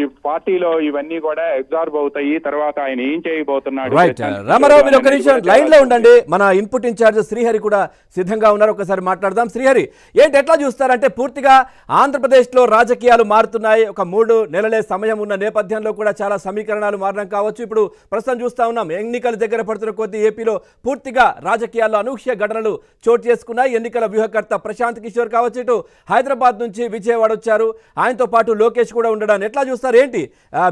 ఈ పార్టీలో ఇవన్నీ కూడా అబ్జార్బ్ అవుతాయి తర్వాత ఆయన ఏం చేయబోతున్నాడు రైట్ uh, రామారావు మీరు ఒక నిమిషం లైన్ లో ఉండండి మన ఇన్పుట్ ఇన్ఛార్జ్ శ్రీహరి కూడా సిద్ధంగా ఉన్నారు ఒకసారి మాట్లాడదాం శ్రీహరి ఏంటి ఎట్లా చూస్తారంటే పూర్తిగా ఆంధ్రప్రదేశ్ లో రాజకీయాలు మారుతున్నాయి ఒక మూడు నెలలే సమయం ఉన్న నేపథ్యంలో కూడా చాలా సమీకరణాలు మారడం కావచ్చు ఇప్పుడు ప్రస్తుతం చూస్తా ఉన్నాం ఎన్నికలు దగ్గర పడుతున్న కొద్దీ ఏపీలో పూర్తిగా రాజకీయాల్లో అనూహ్య ఘటనలు చోటు చేసుకున్నాయి ఎన్నికల వ్యూహకర్త ప్రశాంత్ కిషోర్ కావచ్చు ఇటు హైదరాబాద్ నుంచి విజయవాడ వచ్చారు ఆయనతో పాటు లోకేష్ కూడా ఉండడాన్ని ఎట్లా చూస్తారు చేస్తారు ఏంటి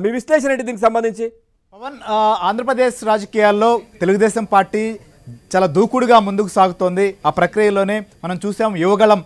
మీ విశ్లేషణ ఏంటి దీనికి సంబంధించి పవన్ ఆంధ్రప్రదేశ్ రాజకీయాల్లో తెలుగుదేశం పార్టీ చాలా దూకుడుగా ముందుకు సాగుతోంది ఆ ప్రక్రియలోనే మనం చూసాం యువగళం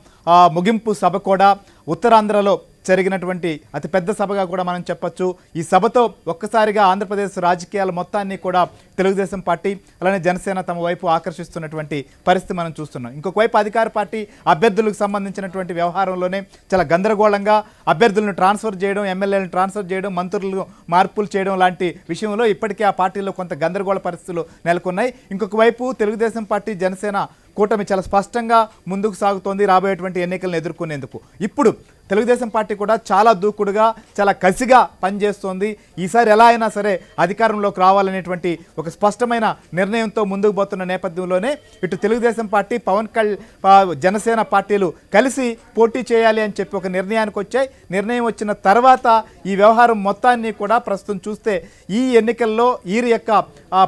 ముగింపు సభ కూడా ఉత్తరాంధ్రలో జరిగినటువంటి అతిపెద్ద సభగా కూడా మనం చెప్పొచ్చు ఈ సభతో ఒక్కసారిగా ఆంధ్రప్రదేశ్ రాజకీయాల మొత్తాన్ని కూడా తెలుగుదేశం పార్టీ అలానే జనసేన తమ వైపు ఆకర్షిస్తున్నటువంటి పరిస్థితి మనం చూస్తున్నాం ఇంకొకవైపు అధికార పార్టీ అభ్యర్థులకు సంబంధించినటువంటి వ్యవహారంలోనే చాలా గందరగోళంగా అభ్యర్థులను ట్రాన్స్ఫర్ చేయడం ఎమ్మెల్యేలను ట్రాన్స్ఫర్ చేయడం మంత్రులు మార్పులు చేయడం లాంటి విషయంలో ఇప్పటికే ఆ పార్టీలో కొంత గందరగోళ పరిస్థితులు నెలకొన్నాయి ఇంకొక వైపు తెలుగుదేశం పార్టీ జనసేన కూటమి చాలా స్పష్టంగా ముందుకు సాగుతోంది రాబోయేటువంటి ఎన్నికలను ఎదుర్కొనేందుకు ఇప్పుడు తెలుగుదేశం పార్టీ కూడా చాలా దూకుడుగా చాలా కసిగా పనిచేస్తోంది ఈసారి ఎలా అయినా సరే అధికారంలోకి రావాలనేటువంటి ఒక స్పష్టమైన నిర్ణయంతో ముందుకు పోతున్న నేపథ్యంలోనే ఇటు తెలుగుదేశం పార్టీ పవన్ కళ్ జనసేన పార్టీలు కలిసి పోటీ చేయాలి అని చెప్పి ఒక నిర్ణయానికి వచ్చాయి నిర్ణయం వచ్చిన తర్వాత ఈ వ్యవహారం మొత్తాన్ని కూడా ప్రస్తుతం చూస్తే ఈ ఎన్నికల్లో వీరి యొక్క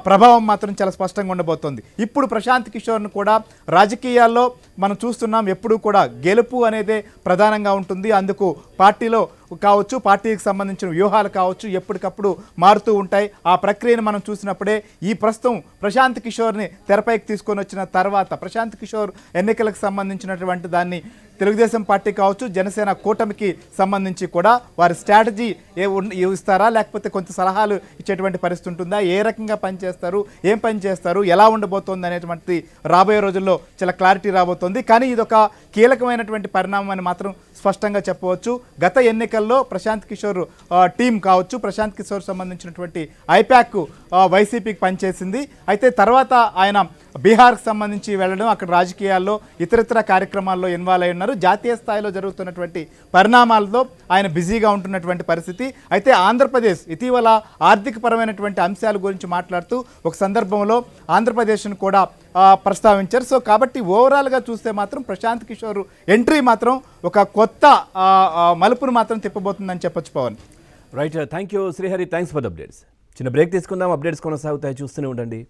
ప్రభావం మాత్రం చాలా స్పష్టంగా ఉండబోతోంది ఇప్పుడు ప్రశాంత్ కిషోర్ను కూడా రాజకీయాల్లో మనం చూస్తున్నాం ఎప్పుడూ కూడా గెలుపు అనేదే ప్రధానంగా ఉంటుంది అందుకు పార్టీలో కావచ్చు పార్టీకి సంబంధించిన వ్యూహాలు కావచ్చు ఎప్పటికప్పుడు మారుతూ ఉంటాయి ఆ ప్రక్రియను మనం చూసినప్పుడే ఈ ప్రస్తుతం ప్రశాంత్ కిషోర్ని తెరపైకి తీసుకొని వచ్చిన తర్వాత ప్రశాంత్ కిషోర్ ఎన్నికలకు సంబంధించినటువంటి దాన్ని తెలుగుదేశం పార్టీ కావచ్చు జనసేన కూటమికి సంబంధించి కూడా వారి స్ట్రాటజీ ఏ ఇస్తారా లేకపోతే కొంత సలహాలు ఇచ్చేటువంటి పరిస్థితి ఉంటుందా ఏ రకంగా పనిచేస్తారు ఏం పని చేస్తారు ఎలా ఉండబోతోంది అనేటువంటి రాబోయే రోజుల్లో చాలా క్లారిటీ రాబోతోంది కానీ ఇదొక కీలకమైనటువంటి పరిణామం అని మాత్రం స్పష్టంగా చెప్పవచ్చు గత ఎన్నికల ఐపీఎల్లో ప్రశాంత్ కిషోర్ టీం కావచ్చు ప్రశాంత్ కిషోర్ సంబంధించినటువంటి ఐప్యాక్ వైసీపీకి పనిచేసింది అయితే తర్వాత ఆయన బీహార్కి సంబంధించి వెళ్ళడం అక్కడ రాజకీయాల్లో ఇతరత్ర కార్యక్రమాల్లో ఇన్వాల్వ్ అయి ఉన్నారు జాతీయ స్థాయిలో జరుగుతున్నటువంటి పరిణామాలతో ఆయన బిజీగా ఉంటున్నటువంటి పరిస్థితి అయితే ఆంధ్రప్రదేశ్ ఇటీవల ఆర్థికపరమైనటువంటి అంశాల గురించి మాట్లాడుతూ ఒక సందర్భంలో ఆంధ్రప్రదేశ్ను కూడా ప్రస్తావించారు సో కాబట్టి ఓవరాల్గా చూస్తే మాత్రం ప్రశాంత్ కిషోర్ ఎంట్రీ మాత్రం ఒక కొత్త మలుపును మాత్రం తిప్పబోతుందని చెప్పచ్చు Pawan right thank you Srihari thanks for updates చిన్న బ్రేక్ తీసుకుందాం అప్డేట్స్ కొనసాగుతాయి చూస్తూనే ఉండండి